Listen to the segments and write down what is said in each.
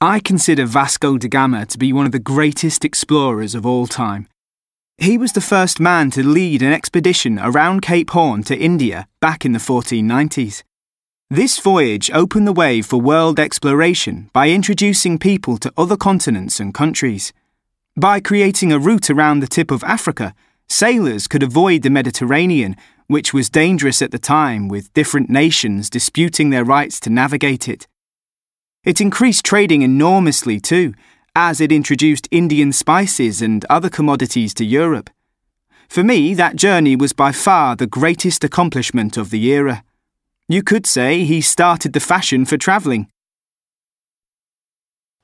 I consider Vasco da Gama to be one of the greatest explorers of all time. He was the first man to lead an expedition around Cape Horn to India back in the 1490s. This voyage opened the way for world exploration by introducing people to other continents and countries. By creating a route around the tip of Africa, sailors could avoid the Mediterranean, which was dangerous at the time with different nations disputing their rights to navigate it. It increased trading enormously too, as it introduced Indian spices and other commodities to Europe. For me, that journey was by far the greatest accomplishment of the era. You could say he started the fashion for travelling.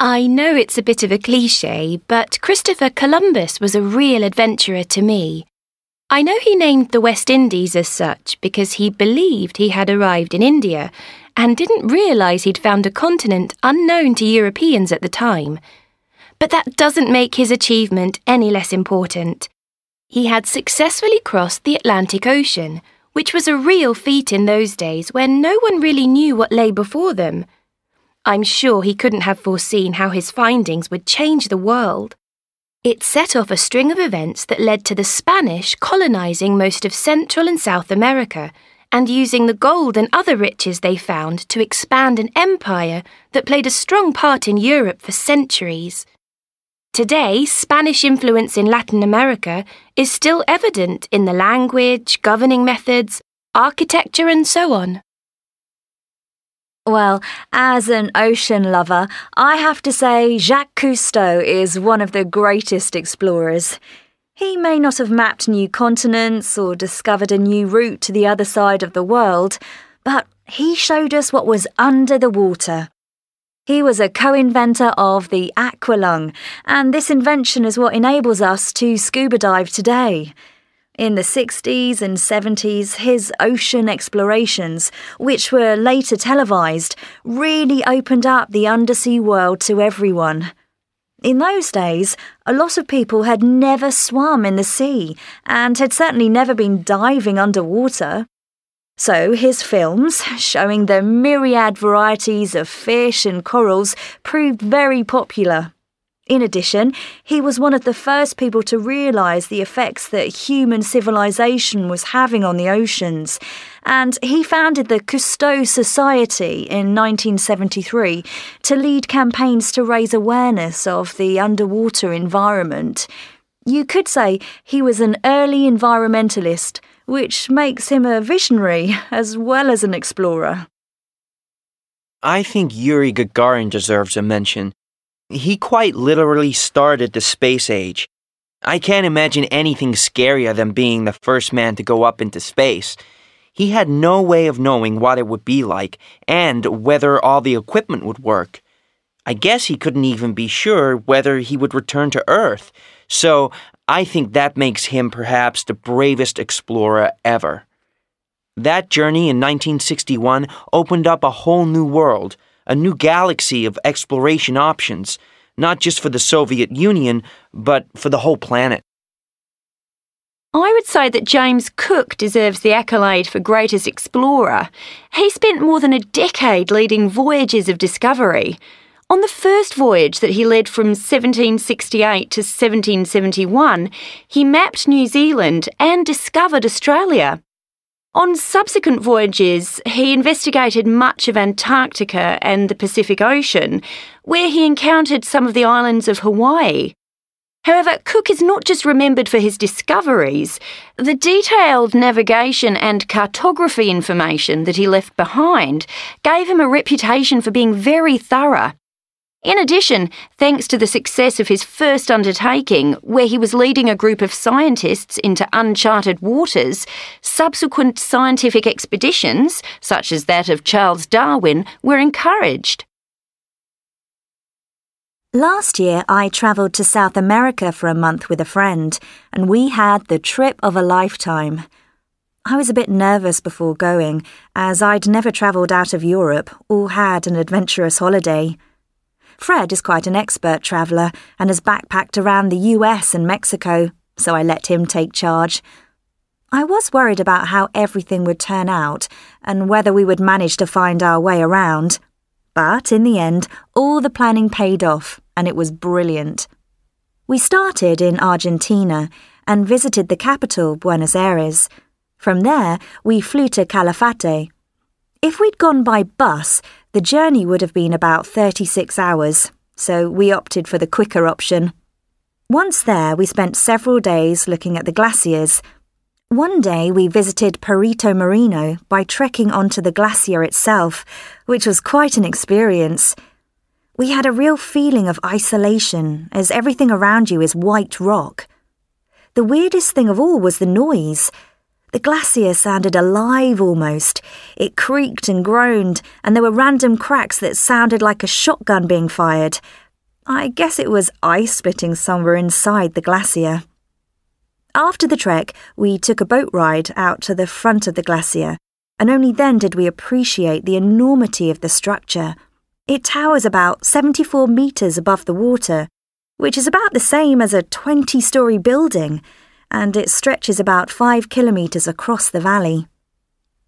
I know it's a bit of a cliche, but Christopher Columbus was a real adventurer to me. I know he named the West Indies as such because he believed he had arrived in India and didn't realise he'd found a continent unknown to Europeans at the time. But that doesn't make his achievement any less important. He had successfully crossed the Atlantic Ocean, which was a real feat in those days when no one really knew what lay before them. I'm sure he couldn't have foreseen how his findings would change the world. It set off a string of events that led to the Spanish colonizing most of Central and South America and using the gold and other riches they found to expand an empire that played a strong part in Europe for centuries. Today, Spanish influence in Latin America is still evident in the language, governing methods, architecture, and so on. Well, as an ocean lover, I have to say Jacques Cousteau is one of the greatest explorers. He may not have mapped new continents or discovered a new route to the other side of the world, but he showed us what was under the water. He was a co inventor of the aqualung, and this invention is what enables us to scuba dive today. In the 60s and 70s, his ocean explorations, which were later televised, really opened up the undersea world to everyone. In those days, a lot of people had never swum in the sea and had certainly never been diving underwater. So his films, showing the myriad varieties of fish and corals, proved very popular. In addition, he was one of the first people to realise the effects that human civilization was having on the oceans, and he founded the Cousteau Society in 1973 to lead campaigns to raise awareness of the underwater environment. You could say he was an early environmentalist, which makes him a visionary as well as an explorer. I think Yuri Gagarin deserves a mention he quite literally started the space age. I can't imagine anything scarier than being the first man to go up into space. He had no way of knowing what it would be like and whether all the equipment would work. I guess he couldn't even be sure whether he would return to Earth, so I think that makes him perhaps the bravest explorer ever. That journey in 1961 opened up a whole new world a new galaxy of exploration options, not just for the Soviet Union, but for the whole planet. I would say that James Cook deserves the accolade for greatest explorer. He spent more than a decade leading voyages of discovery. On the first voyage that he led from 1768 to 1771, he mapped New Zealand and discovered Australia. On subsequent voyages, he investigated much of Antarctica and the Pacific Ocean, where he encountered some of the islands of Hawaii. However, Cook is not just remembered for his discoveries. The detailed navigation and cartography information that he left behind gave him a reputation for being very thorough in addition, thanks to the success of his first undertaking, where he was leading a group of scientists into uncharted waters, subsequent scientific expeditions, such as that of Charles Darwin, were encouraged. Last year, I travelled to South America for a month with a friend, and we had the trip of a lifetime. I was a bit nervous before going, as I'd never travelled out of Europe or had an adventurous holiday. Fred is quite an expert traveller and has backpacked around the US and Mexico, so I let him take charge. I was worried about how everything would turn out and whether we would manage to find our way around. But in the end, all the planning paid off and it was brilliant. We started in Argentina and visited the capital, Buenos Aires. From there, we flew to Calafate. If we'd gone by bus, the journey would have been about 36 hours, so we opted for the quicker option. Once there, we spent several days looking at the glaciers. One day, we visited Perito Marino by trekking onto the glacier itself, which was quite an experience. We had a real feeling of isolation, as everything around you is white rock. The weirdest thing of all was the noise. The glacier sounded alive almost. It creaked and groaned, and there were random cracks that sounded like a shotgun being fired. I guess it was ice splitting somewhere inside the glacier. After the trek, we took a boat ride out to the front of the glacier, and only then did we appreciate the enormity of the structure. It towers about 74 metres above the water, which is about the same as a 20 story building and it stretches about five kilometres across the valley.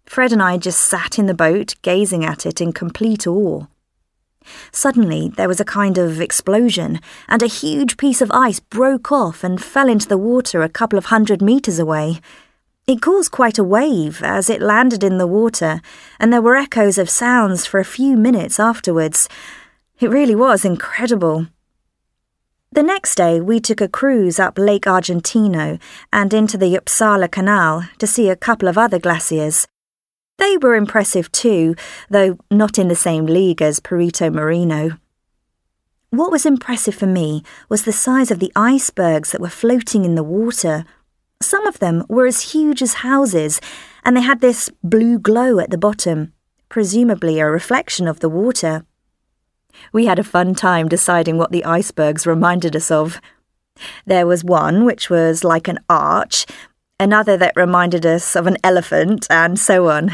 Fred and I just sat in the boat, gazing at it in complete awe. Suddenly, there was a kind of explosion, and a huge piece of ice broke off and fell into the water a couple of hundred metres away. It caused quite a wave as it landed in the water, and there were echoes of sounds for a few minutes afterwards. It really was incredible. The next day, we took a cruise up Lake Argentino and into the Uppsala Canal to see a couple of other glaciers. They were impressive too, though not in the same league as Perito Marino. What was impressive for me was the size of the icebergs that were floating in the water. Some of them were as huge as houses, and they had this blue glow at the bottom, presumably a reflection of the water. We had a fun time deciding what the icebergs reminded us of. There was one which was like an arch, another that reminded us of an elephant, and so on.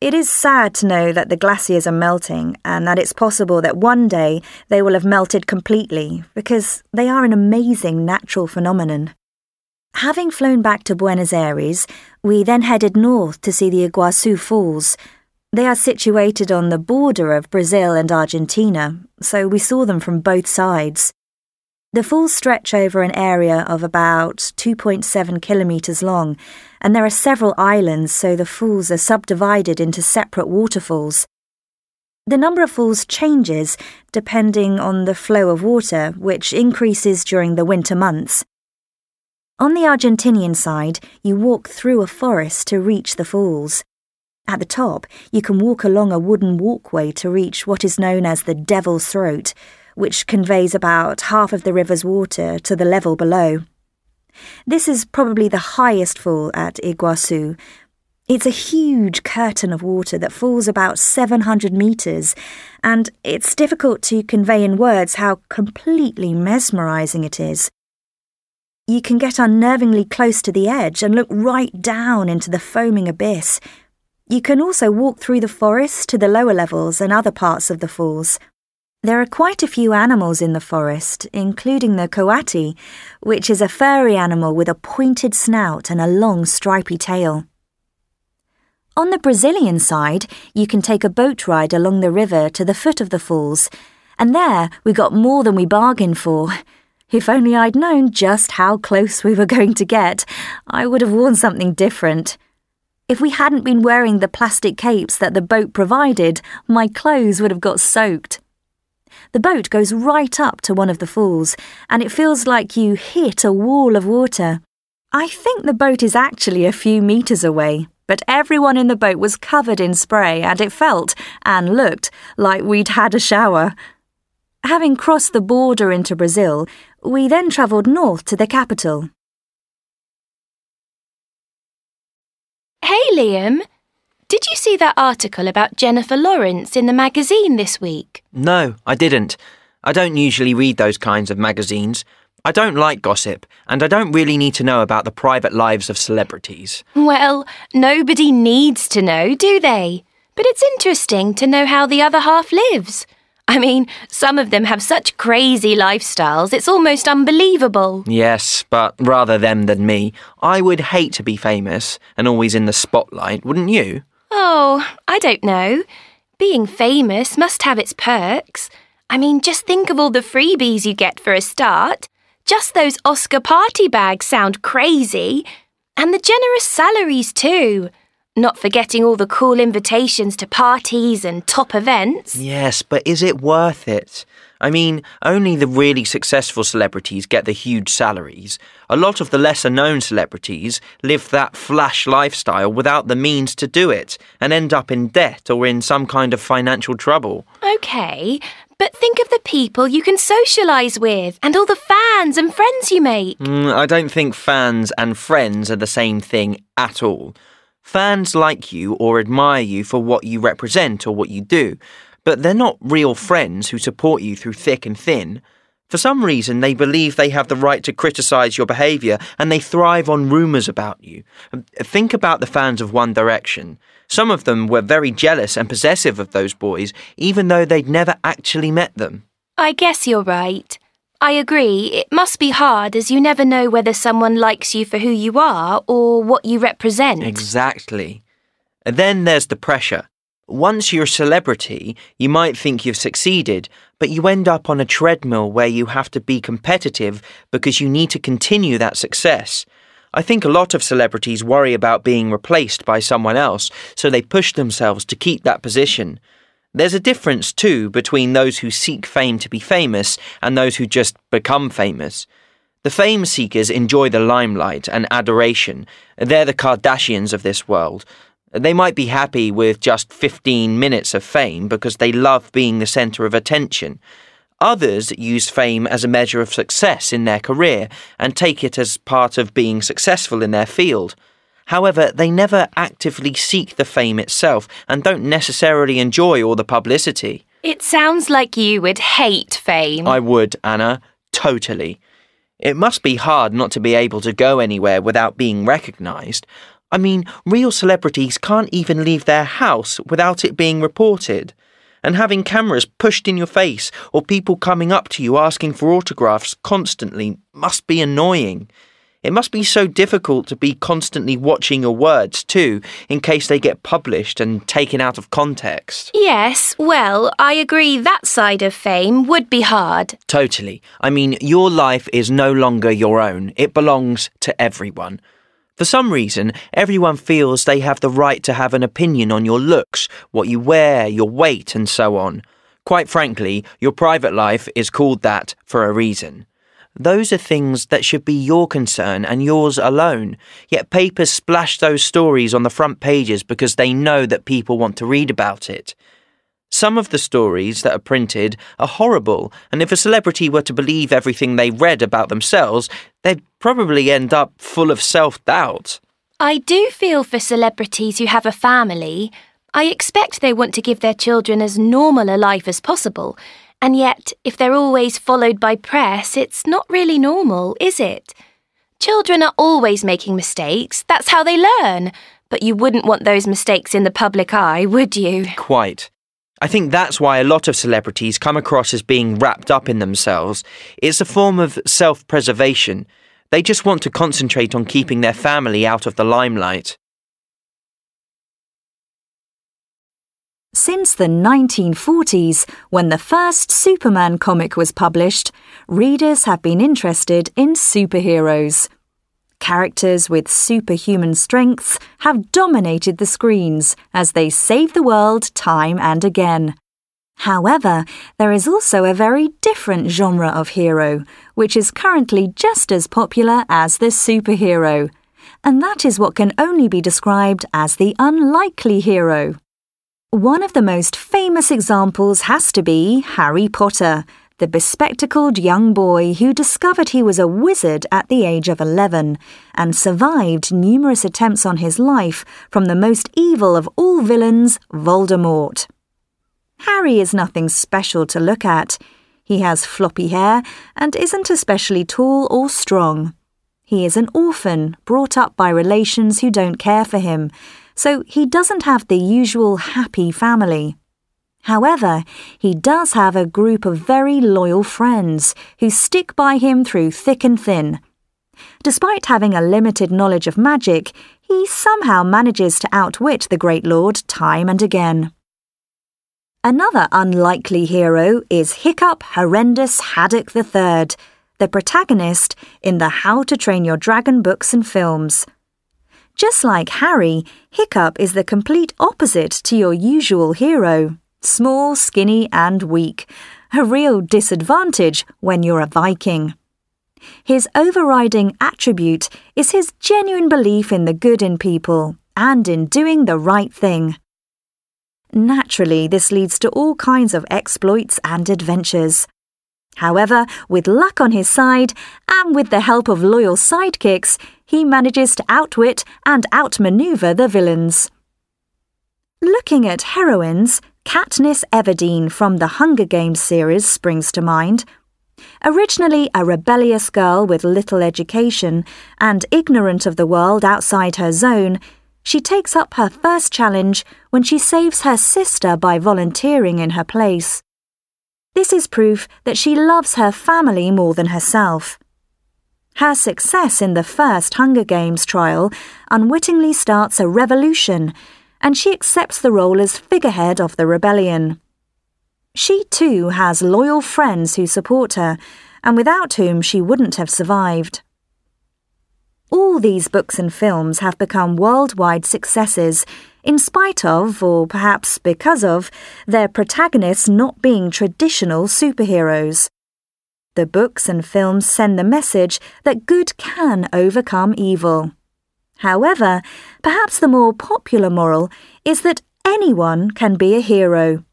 It is sad to know that the glaciers are melting and that it's possible that one day they will have melted completely because they are an amazing natural phenomenon. Having flown back to Buenos Aires, we then headed north to see the Iguazu Falls, they are situated on the border of Brazil and Argentina, so we saw them from both sides. The falls stretch over an area of about 2.7 kilometres long, and there are several islands, so the falls are subdivided into separate waterfalls. The number of falls changes depending on the flow of water, which increases during the winter months. On the Argentinian side, you walk through a forest to reach the falls. At the top, you can walk along a wooden walkway to reach what is known as the Devil's Throat, which conveys about half of the river's water to the level below. This is probably the highest fall at Iguazu. It's a huge curtain of water that falls about 700 metres, and it's difficult to convey in words how completely mesmerising it is. You can get unnervingly close to the edge and look right down into the foaming abyss, you can also walk through the forest to the lower levels and other parts of the falls. There are quite a few animals in the forest, including the coati, which is a furry animal with a pointed snout and a long stripy tail. On the Brazilian side, you can take a boat ride along the river to the foot of the falls, and there we got more than we bargained for. If only I'd known just how close we were going to get, I would have worn something different. If we hadn't been wearing the plastic capes that the boat provided, my clothes would have got soaked. The boat goes right up to one of the falls, and it feels like you hit a wall of water. I think the boat is actually a few metres away, but everyone in the boat was covered in spray, and it felt and looked like we'd had a shower. Having crossed the border into Brazil, we then travelled north to the capital, Hey, Liam. Did you see that article about Jennifer Lawrence in the magazine this week? No, I didn't. I don't usually read those kinds of magazines. I don't like gossip, and I don't really need to know about the private lives of celebrities. Well, nobody needs to know, do they? But it's interesting to know how the other half lives. I mean, some of them have such crazy lifestyles, it's almost unbelievable. Yes, but rather them than me, I would hate to be famous and always in the spotlight, wouldn't you? Oh, I don't know. Being famous must have its perks. I mean, just think of all the freebies you get for a start. Just those Oscar party bags sound crazy. And the generous salaries, too. Not forgetting all the cool invitations to parties and top events. Yes, but is it worth it? I mean, only the really successful celebrities get the huge salaries. A lot of the lesser known celebrities live that flash lifestyle without the means to do it and end up in debt or in some kind of financial trouble. OK, but think of the people you can socialise with and all the fans and friends you make. Mm, I don't think fans and friends are the same thing at all. Fans like you or admire you for what you represent or what you do, but they're not real friends who support you through thick and thin. For some reason, they believe they have the right to criticize your behavior and they thrive on rumors about you. Think about the fans of One Direction. Some of them were very jealous and possessive of those boys, even though they'd never actually met them. I guess you're right. I agree, it must be hard as you never know whether someone likes you for who you are or what you represent. Exactly. And then there's the pressure. Once you're a celebrity, you might think you've succeeded, but you end up on a treadmill where you have to be competitive because you need to continue that success. I think a lot of celebrities worry about being replaced by someone else, so they push themselves to keep that position. There's a difference, too, between those who seek fame to be famous and those who just become famous. The fame seekers enjoy the limelight and adoration. They're the Kardashians of this world. They might be happy with just 15 minutes of fame because they love being the centre of attention. Others use fame as a measure of success in their career and take it as part of being successful in their field. However, they never actively seek the fame itself and don't necessarily enjoy all the publicity. It sounds like you would hate fame. I would, Anna. Totally. It must be hard not to be able to go anywhere without being recognised. I mean, real celebrities can't even leave their house without it being reported. And having cameras pushed in your face or people coming up to you asking for autographs constantly must be annoying. It must be so difficult to be constantly watching your words too, in case they get published and taken out of context. Yes, well, I agree that side of fame would be hard. Totally. I mean, your life is no longer your own, it belongs to everyone. For some reason, everyone feels they have the right to have an opinion on your looks, what you wear, your weight, and so on. Quite frankly, your private life is called that for a reason. Those are things that should be your concern and yours alone. Yet papers splash those stories on the front pages because they know that people want to read about it. Some of the stories that are printed are horrible, and if a celebrity were to believe everything they read about themselves, they'd probably end up full of self doubt. I do feel for celebrities who have a family. I expect they want to give their children as normal a life as possible, and yet, if they're always followed by press, it's not really normal, is it? Children are always making mistakes. That's how they learn. But you wouldn't want those mistakes in the public eye, would you? Quite. I think that's why a lot of celebrities come across as being wrapped up in themselves. It's a form of self preservation. They just want to concentrate on keeping their family out of the limelight. Since the 1940s, when the first Superman comic was published, readers have been interested in superheroes. Characters with superhuman strengths have dominated the screens as they save the world time and again. However, there is also a very different genre of hero, which is currently just as popular as the superhero, and that is what can only be described as the unlikely hero. One of the most famous examples has to be Harry Potter, the bespectacled young boy who discovered he was a wizard at the age of 11 and survived numerous attempts on his life from the most evil of all villains, Voldemort. Harry is nothing special to look at. He has floppy hair and isn't especially tall or strong. He is an orphan brought up by relations who don't care for him so he doesn't have the usual happy family. However, he does have a group of very loyal friends who stick by him through thick and thin. Despite having a limited knowledge of magic, he somehow manages to outwit the Great Lord time and again. Another unlikely hero is Hiccup Horrendous Haddock III, the protagonist in the How to Train Your Dragon books and films. Just like Harry, Hiccup is the complete opposite to your usual hero small, skinny, and weak. A real disadvantage when you're a Viking. His overriding attribute is his genuine belief in the good in people and in doing the right thing. Naturally, this leads to all kinds of exploits and adventures. However, with luck on his side and with the help of loyal sidekicks, he manages to outwit and outmaneuver the villains. Looking at heroines, Katniss Everdeen from the Hunger Games series springs to mind. Originally a rebellious girl with little education and ignorant of the world outside her zone, she takes up her first challenge when she saves her sister by volunteering in her place. This is proof that she loves her family more than herself. Her success in the first Hunger Games trial unwittingly starts a revolution, and she accepts the role as figurehead of the rebellion. She too has loyal friends who support her, and without whom she wouldn't have survived. All these books and films have become worldwide successes, in spite of, or perhaps because of, their protagonists not being traditional superheroes. The books and films send the message that good can overcome evil. However, perhaps the more popular moral is that anyone can be a hero.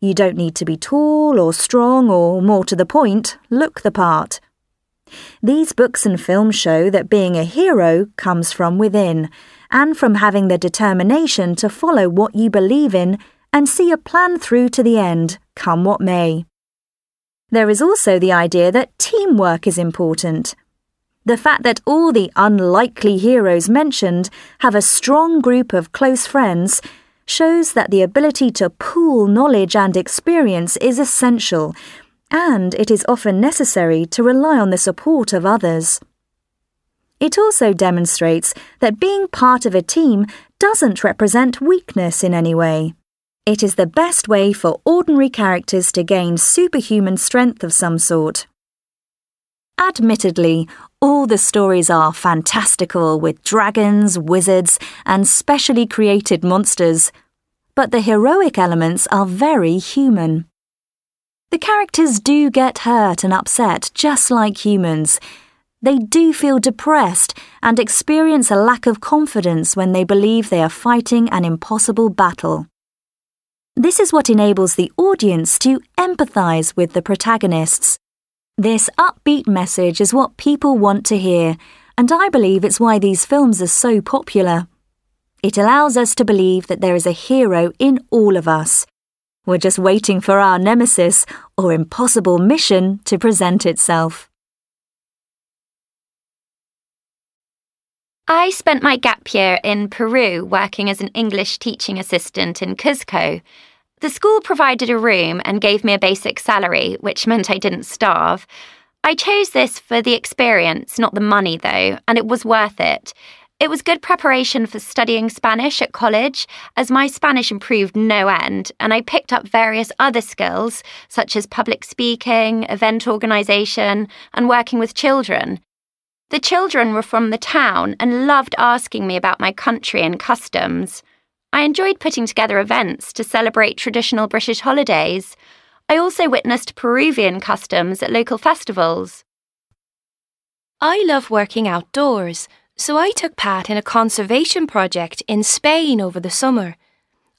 You don't need to be tall or strong or, more to the point, look the part. These books and films show that being a hero comes from within and from having the determination to follow what you believe in and see a plan through to the end, come what may. There is also the idea that teamwork is important. The fact that all the unlikely heroes mentioned have a strong group of close friends shows that the ability to pool knowledge and experience is essential, and it is often necessary to rely on the support of others. It also demonstrates that being part of a team doesn't represent weakness in any way. It is the best way for ordinary characters to gain superhuman strength of some sort. Admittedly, all the stories are fantastical with dragons, wizards, and specially created monsters, but the heroic elements are very human. The characters do get hurt and upset just like humans. They do feel depressed and experience a lack of confidence when they believe they are fighting an impossible battle. This is what enables the audience to empathise with the protagonists. This upbeat message is what people want to hear, and I believe it's why these films are so popular. It allows us to believe that there is a hero in all of us. We're just waiting for our nemesis or impossible mission to present itself. I spent my gap year in Peru working as an English teaching assistant in Cuzco. The school provided a room and gave me a basic salary, which meant I didn't starve. I chose this for the experience, not the money, though, and it was worth it. It was good preparation for studying Spanish at college, as my Spanish improved no end, and I picked up various other skills, such as public speaking, event organisation, and working with children. The children were from the town and loved asking me about my country and customs. I enjoyed putting together events to celebrate traditional British holidays. I also witnessed Peruvian customs at local festivals. I love working outdoors, so I took part in a conservation project in Spain over the summer.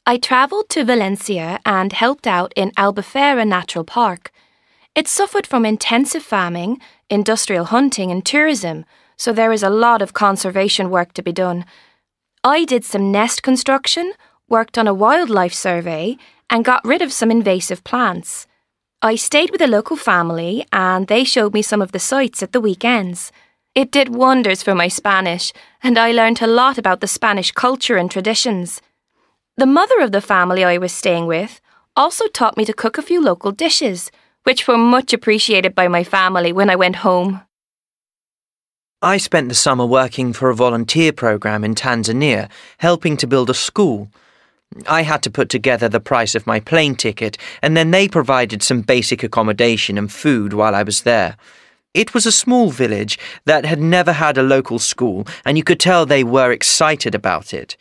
I travelled to Valencia and helped out in Albufera Natural Park. It suffered from intensive farming, industrial hunting, and tourism, so there is a lot of conservation work to be done. I did some nest construction, worked on a wildlife survey, and got rid of some invasive plants. I stayed with a local family, and they showed me some of the sites at the weekends. It did wonders for my Spanish, and I learnt a lot about the Spanish culture and traditions. The mother of the family I was staying with also taught me to cook a few local dishes which were much appreciated by my family when I went home. I spent the summer working for a volunteer program in Tanzania, helping to build a school. I had to put together the price of my plane ticket, and then they provided some basic accommodation and food while I was there. It was a small village that had never had a local school, and you could tell they were excited about it.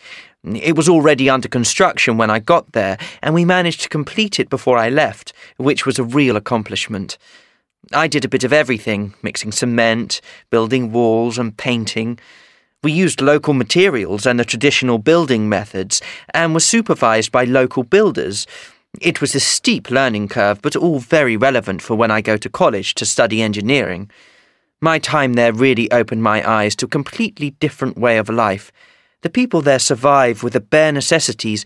It was already under construction when I got there, and we managed to complete it before I left, which was a real accomplishment. I did a bit of everything mixing cement, building walls, and painting. We used local materials and the traditional building methods, and were supervised by local builders. It was a steep learning curve, but all very relevant for when I go to college to study engineering. My time there really opened my eyes to a completely different way of life the people there survive with the bare necessities,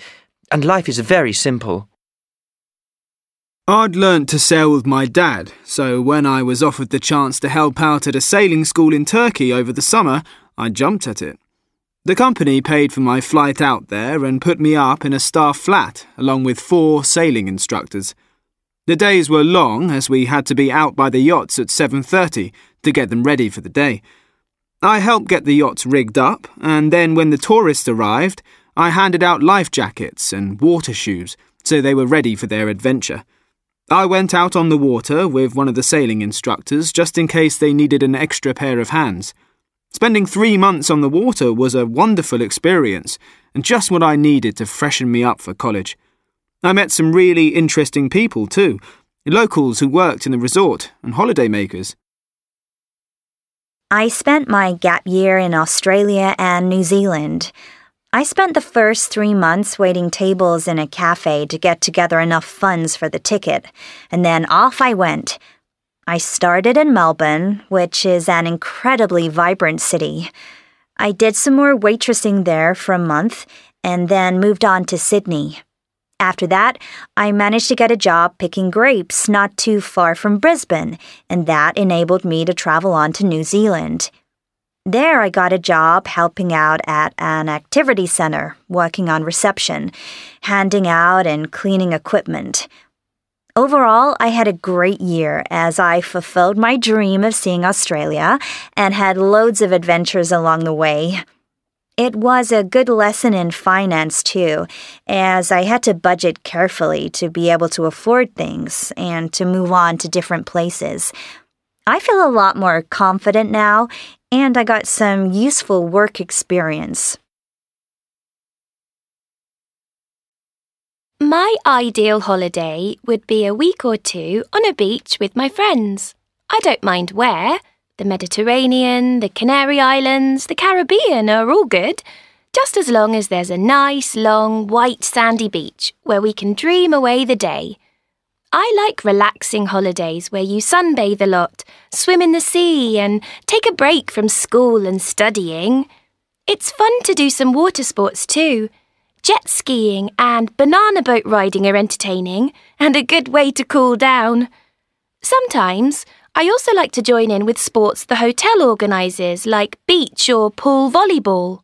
and life is very simple. I'd learnt to sail with my dad, so when I was offered the chance to help out at a sailing school in Turkey over the summer, I jumped at it. The company paid for my flight out there and put me up in a staff flat, along with four sailing instructors. The days were long, as we had to be out by the yachts at 7.30 to get them ready for the day. I helped get the yachts rigged up, and then when the tourists arrived, I handed out life jackets and water shoes so they were ready for their adventure. I went out on the water with one of the sailing instructors just in case they needed an extra pair of hands. Spending three months on the water was a wonderful experience and just what I needed to freshen me up for college. I met some really interesting people too, locals who worked in the resort and holidaymakers. I spent my gap year in Australia and New Zealand. I spent the first three months waiting tables in a cafe to get together enough funds for the ticket, and then off I went. I started in Melbourne, which is an incredibly vibrant city. I did some more waitressing there for a month and then moved on to Sydney. After that, I managed to get a job picking grapes not too far from Brisbane, and that enabled me to travel on to New Zealand. There, I got a job helping out at an activity center, working on reception, handing out and cleaning equipment. Overall, I had a great year as I fulfilled my dream of seeing Australia and had loads of adventures along the way. It was a good lesson in finance, too, as I had to budget carefully to be able to afford things and to move on to different places. I feel a lot more confident now, and I got some useful work experience. My ideal holiday would be a week or two on a beach with my friends. I don't mind where, the Mediterranean, the Canary Islands, the Caribbean are all good, just as long as there's a nice, long, white sandy beach where we can dream away the day. I like relaxing holidays where you sunbathe a lot, swim in the sea, and take a break from school and studying. It's fun to do some water sports too. Jet skiing and banana boat riding are entertaining and a good way to cool down. Sometimes, I also like to join in with sports the hotel organises, like beach or pool volleyball.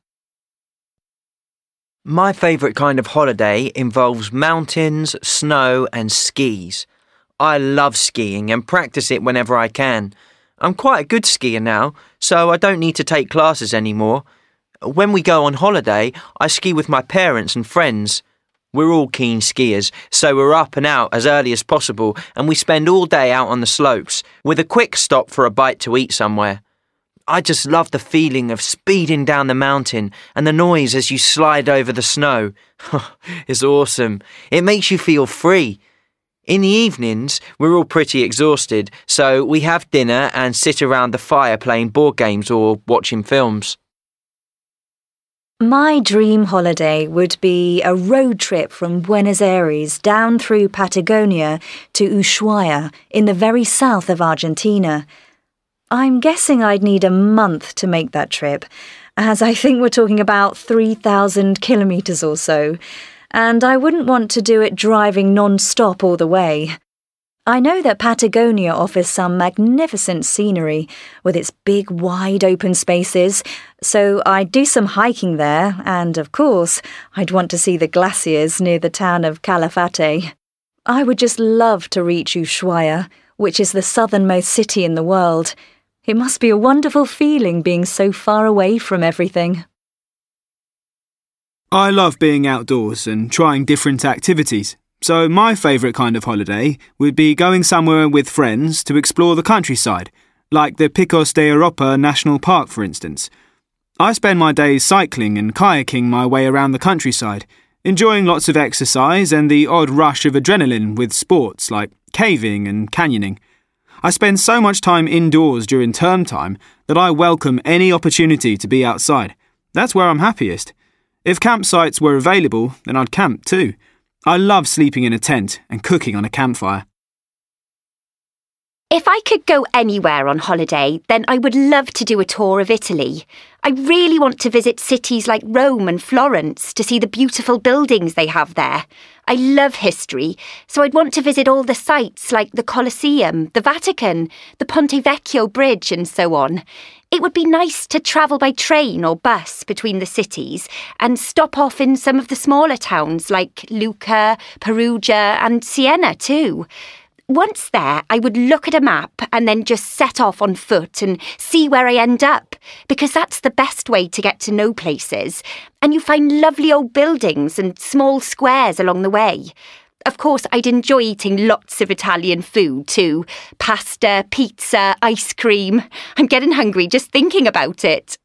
My favourite kind of holiday involves mountains, snow, and skis. I love skiing and practice it whenever I can. I'm quite a good skier now, so I don't need to take classes anymore. When we go on holiday, I ski with my parents and friends. We're all keen skiers, so we're up and out as early as possible, and we spend all day out on the slopes, with a quick stop for a bite to eat somewhere. I just love the feeling of speeding down the mountain and the noise as you slide over the snow. it's awesome. It makes you feel free. In the evenings, we're all pretty exhausted, so we have dinner and sit around the fire playing board games or watching films. My dream holiday would be a road trip from Buenos Aires down through Patagonia to Ushuaia in the very south of Argentina. I'm guessing I'd need a month to make that trip, as I think we're talking about 3,000 kilometres or so, and I wouldn't want to do it driving non stop all the way. I know that Patagonia offers some magnificent scenery with its big, wide open spaces, so I'd do some hiking there, and of course, I'd want to see the glaciers near the town of Calafate. I would just love to reach Ushuaia, which is the southernmost city in the world. It must be a wonderful feeling being so far away from everything. I love being outdoors and trying different activities. So my favourite kind of holiday would be going somewhere with friends to explore the countryside, like the Picos de Europa National Park, for instance. I spend my days cycling and kayaking my way around the countryside, enjoying lots of exercise and the odd rush of adrenaline with sports like caving and canyoning. I spend so much time indoors during term time that I welcome any opportunity to be outside. That's where I'm happiest. If campsites were available, then I'd camp too. I love sleeping in a tent and cooking on a campfire. If I could go anywhere on holiday, then I would love to do a tour of Italy. I really want to visit cities like Rome and Florence to see the beautiful buildings they have there. I love history, so I'd want to visit all the sites like the Colosseum, the Vatican, the Ponte Vecchio Bridge, and so on. It would be nice to travel by train or bus between the cities and stop off in some of the smaller towns like Lucca, Perugia, and Siena too. Once there, I would look at a map and then just set off on foot and see where I end up, because that's the best way to get to know places. And you find lovely old buildings and small squares along the way. Of course, I'd enjoy eating lots of Italian food too pasta, pizza, ice cream. I'm getting hungry just thinking about it.